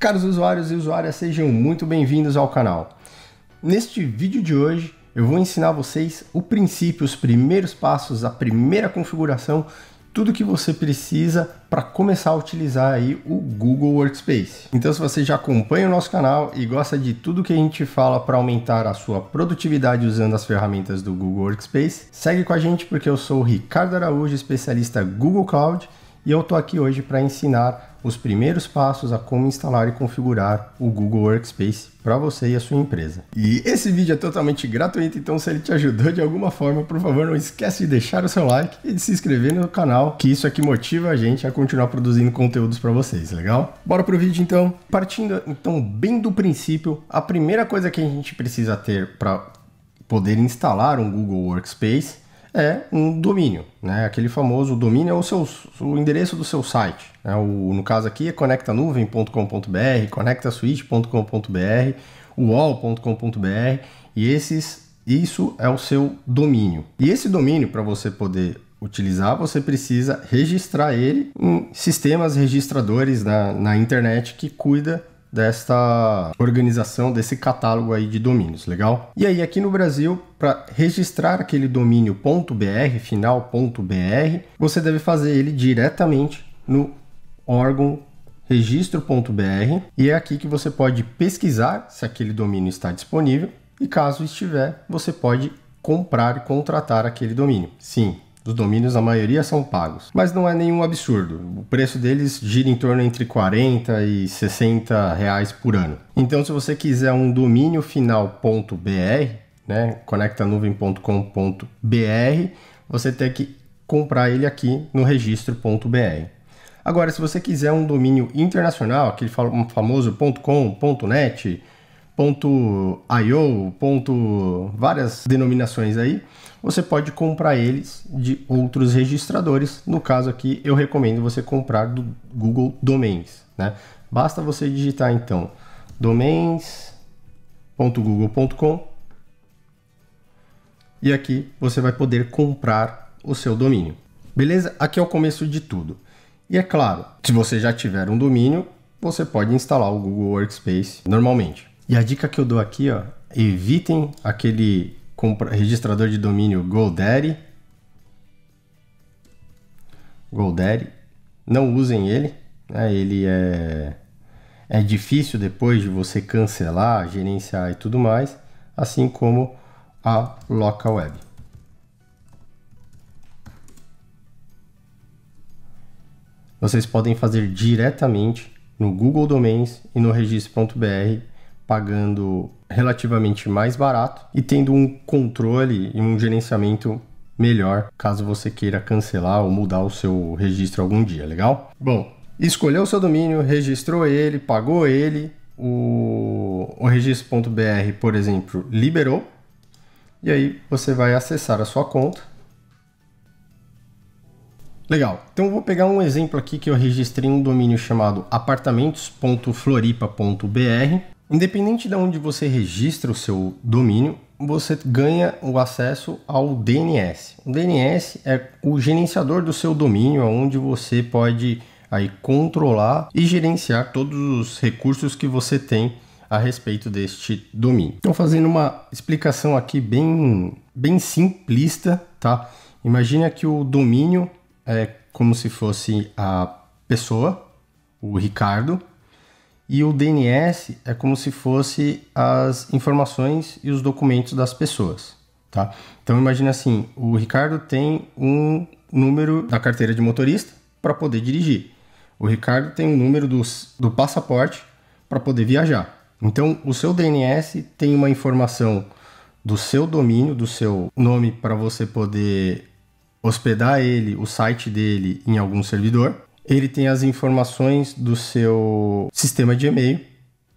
Caros usuários e usuárias, sejam muito bem-vindos ao canal. Neste vídeo de hoje, eu vou ensinar vocês o princípio, os primeiros passos, a primeira configuração, tudo que você precisa para começar a utilizar aí o Google Workspace. Então, se você já acompanha o nosso canal e gosta de tudo que a gente fala para aumentar a sua produtividade usando as ferramentas do Google Workspace, segue com a gente porque eu sou o Ricardo Araújo, especialista Google Cloud e eu estou aqui hoje para ensinar os primeiros passos a como instalar e configurar o Google Workspace para você e a sua empresa. E esse vídeo é totalmente gratuito, então se ele te ajudou de alguma forma, por favor, não esquece de deixar o seu like e de se inscrever no canal, que isso aqui é motiva a gente a continuar produzindo conteúdos para vocês, legal? Bora pro vídeo então. Partindo então bem do princípio, a primeira coisa que a gente precisa ter para poder instalar um Google Workspace é um domínio, né? Aquele famoso domínio é o, seu, o endereço do seu site. Né? O, no caso aqui é conectanuvem.com.br, conectaswitch.com.br, uol.com.br e esses, isso é o seu domínio. E esse domínio, para você poder utilizar, você precisa registrar ele em sistemas registradores na, na internet que cuida desta organização, desse catálogo aí de domínios, legal? E aí aqui no Brasil, para registrar aquele domínio .br, final.br, você deve fazer ele diretamente no órgão registro.br e é aqui que você pode pesquisar se aquele domínio está disponível e caso estiver, você pode comprar e contratar aquele domínio. Sim, dos domínios, a maioria são pagos. Mas não é nenhum absurdo. O preço deles gira em torno entre 40 e 60 reais por ano. Então, se você quiser um domínio final.br, né, conectanuvem.com.br, você tem que comprar ele aqui no registro.br. Agora, se você quiser um domínio internacional, aquele famoso .com, .net, ponto .io, ponto várias denominações aí, você pode comprar eles de outros registradores. No caso aqui, eu recomendo você comprar do Google Domains, né? Basta você digitar então domains.google.com e aqui você vai poder comprar o seu domínio. Beleza? Aqui é o começo de tudo. E é claro, se você já tiver um domínio, você pode instalar o Google Workspace normalmente. E a dica que eu dou aqui, ó, evitem aquele registrador de domínio GoDaddy. GoDaddy, não usem ele, né? ele é, é difícil depois de você cancelar, gerenciar e tudo mais, assim como a Local Web. Vocês podem fazer diretamente no Google Domains e no registro.br pagando relativamente mais barato e tendo um controle e um gerenciamento melhor caso você queira cancelar ou mudar o seu registro algum dia, legal? Bom, escolheu o seu domínio, registrou ele, pagou ele, o, o registro.br, por exemplo, liberou, e aí você vai acessar a sua conta. Legal, então eu vou pegar um exemplo aqui que eu registrei um domínio chamado apartamentos.floripa.br Independente de onde você registra o seu domínio, você ganha o acesso ao DNS. O DNS é o gerenciador do seu domínio, é onde você pode aí controlar e gerenciar todos os recursos que você tem a respeito deste domínio. Estou fazendo uma explicação aqui bem, bem simplista, tá? Imagina que o domínio é como se fosse a pessoa, o Ricardo, e o DNS é como se fosse as informações e os documentos das pessoas, tá? Então imagine assim, o Ricardo tem um número da carteira de motorista para poder dirigir. O Ricardo tem um número do do passaporte para poder viajar. Então o seu DNS tem uma informação do seu domínio, do seu nome para você poder hospedar ele, o site dele em algum servidor. Ele tem as informações do seu sistema de e-mail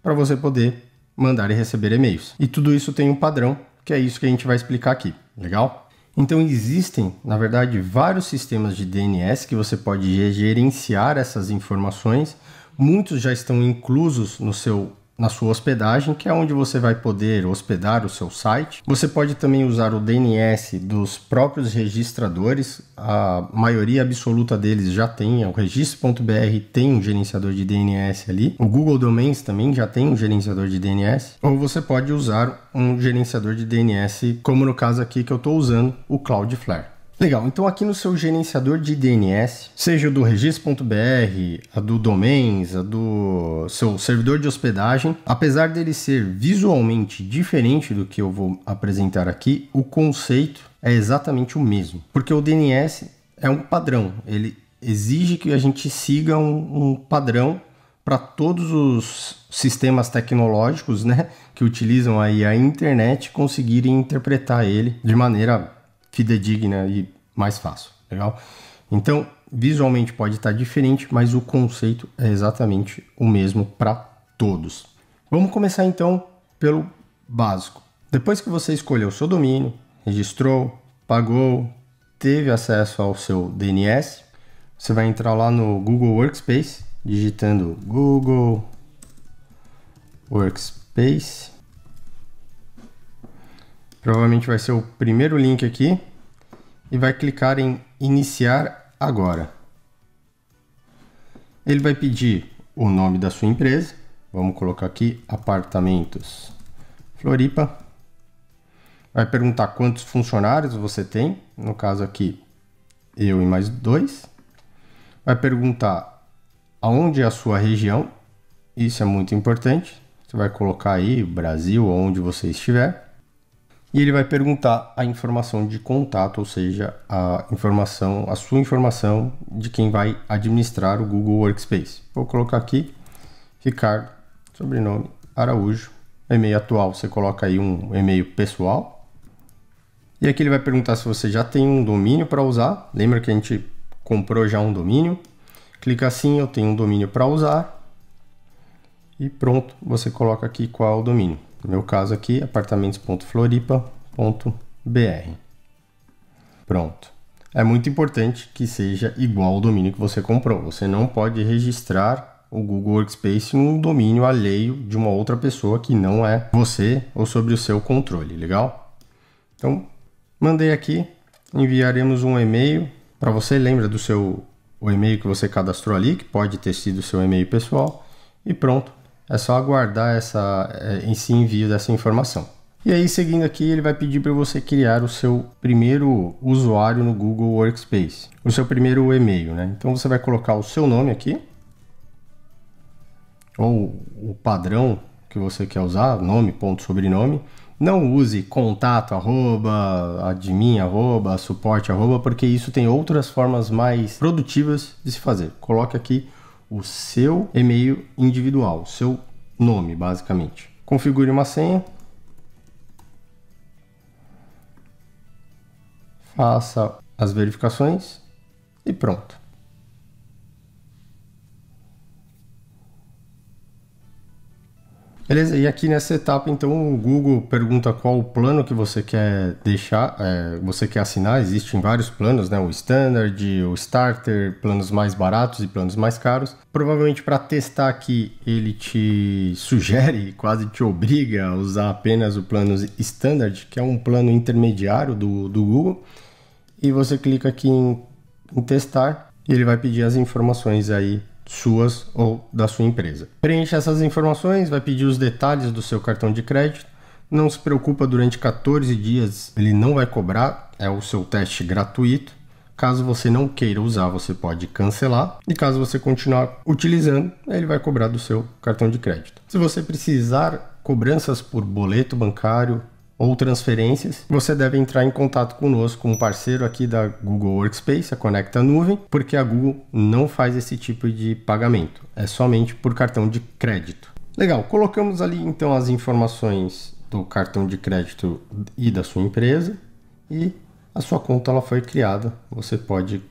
para você poder mandar e receber e-mails. E tudo isso tem um padrão, que é isso que a gente vai explicar aqui, legal? Então existem, na verdade, vários sistemas de DNS que você pode gerenciar essas informações. Muitos já estão inclusos no seu na sua hospedagem, que é onde você vai poder hospedar o seu site. Você pode também usar o DNS dos próprios registradores, a maioria absoluta deles já tem, é o registro.br tem um gerenciador de DNS ali, o Google Domains também já tem um gerenciador de DNS, ou você pode usar um gerenciador de DNS, como no caso aqui que eu estou usando, o Cloudflare. Legal, então aqui no seu gerenciador de DNS, seja o do registro.br, a do domains, a do seu servidor de hospedagem, apesar dele ser visualmente diferente do que eu vou apresentar aqui, o conceito é exatamente o mesmo, porque o DNS é um padrão, ele exige que a gente siga um, um padrão para todos os sistemas tecnológicos, né, que utilizam aí a internet conseguirem interpretar ele de maneira fidedigna e mais fácil, legal? Então, visualmente pode estar diferente, mas o conceito é exatamente o mesmo para todos. Vamos começar então pelo básico. Depois que você escolheu seu domínio, registrou, pagou, teve acesso ao seu DNS, você vai entrar lá no Google Workspace, digitando Google Workspace Provavelmente vai ser o primeiro link aqui e vai clicar em iniciar agora. Ele vai pedir o nome da sua empresa. Vamos colocar aqui apartamentos Floripa. Vai perguntar quantos funcionários você tem. No caso aqui, eu e mais dois. Vai perguntar aonde é a sua região. Isso é muito importante. Você vai colocar aí Brasil, onde você estiver e ele vai perguntar a informação de contato, ou seja, a informação, a sua informação de quem vai administrar o Google Workspace. Vou colocar aqui Ricardo, sobrenome Araújo, e-mail atual, você coloca aí um e-mail pessoal. E aqui ele vai perguntar se você já tem um domínio para usar. Lembra que a gente comprou já um domínio? Clica assim, eu tenho um domínio para usar. E pronto, você coloca aqui qual é o domínio. No meu caso aqui, apartamentos.floripa.br. Pronto. É muito importante que seja igual ao domínio que você comprou. Você não pode registrar o Google Workspace num domínio alheio de uma outra pessoa que não é você ou sobre o seu controle, legal? Então, mandei aqui, enviaremos um e-mail para você, lembra do seu o e-mail que você cadastrou ali, que pode ter sido seu e-mail pessoal, e pronto, é só aguardar essa, eh, esse envio dessa informação. E aí, seguindo aqui, ele vai pedir para você criar o seu primeiro usuário no Google Workspace, o seu primeiro e-mail, né? Então você vai colocar o seu nome aqui, ou o padrão que você quer usar, nome, ponto, sobrenome. Não use contato, arroba, admin, arroba, suporte, arroba, porque isso tem outras formas mais produtivas de se fazer. Coloque aqui o seu e-mail individual, seu nome, basicamente. Configure uma senha. Faça as verificações e pronto. Beleza, e aqui nessa etapa, então, o Google pergunta qual o plano que você quer deixar, é, você quer assinar. Existem vários planos, né? O Standard, o Starter, planos mais baratos e planos mais caros. Provavelmente para testar aqui, ele te sugere, quase te obriga a usar apenas o plano Standard, que é um plano intermediário do, do Google. E você clica aqui em, em testar e ele vai pedir as informações aí suas ou da sua empresa. Preencha essas informações, vai pedir os detalhes do seu cartão de crédito. Não se preocupa, durante 14 dias ele não vai cobrar, é o seu teste gratuito. Caso você não queira usar, você pode cancelar. E caso você continuar utilizando, ele vai cobrar do seu cartão de crédito. Se você precisar cobranças por boleto bancário, ou transferências, você deve entrar em contato conosco, um parceiro aqui da Google Workspace, a Conecta Nuvem, porque a Google não faz esse tipo de pagamento, é somente por cartão de crédito. Legal, colocamos ali então as informações do cartão de crédito e da sua empresa e a sua conta ela foi criada, você pode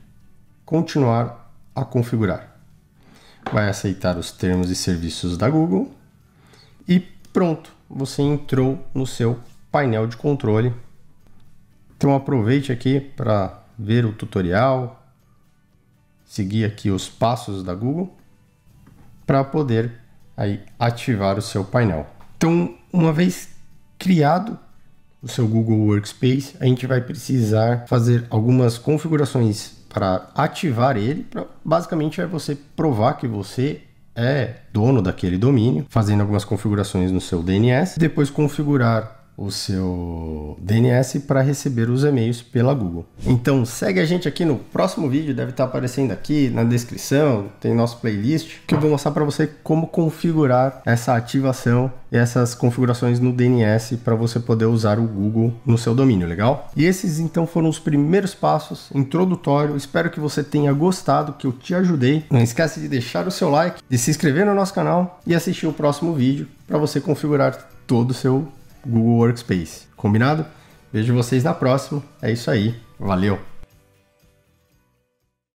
continuar a configurar. Vai aceitar os termos e serviços da Google e pronto, você entrou no seu painel de controle. Então aproveite aqui para ver o tutorial, seguir aqui os passos da Google para poder aí ativar o seu painel. Então, uma vez criado o seu Google Workspace, a gente vai precisar fazer algumas configurações para ativar ele. Pra, basicamente é você provar que você é dono daquele domínio, fazendo algumas configurações no seu DNS, depois configurar o seu DNS para receber os e-mails pela Google. Então segue a gente aqui no próximo vídeo, deve estar tá aparecendo aqui na descrição, tem nosso playlist, que eu vou mostrar para você como configurar essa ativação e essas configurações no DNS para você poder usar o Google no seu domínio, legal? E esses então foram os primeiros passos introdutório. Espero que você tenha gostado, que eu te ajudei. Não esquece de deixar o seu like, de se inscrever no nosso canal e assistir o próximo vídeo para você configurar todo o seu Google Workspace. Combinado? Vejo vocês na próxima. É isso aí. Valeu!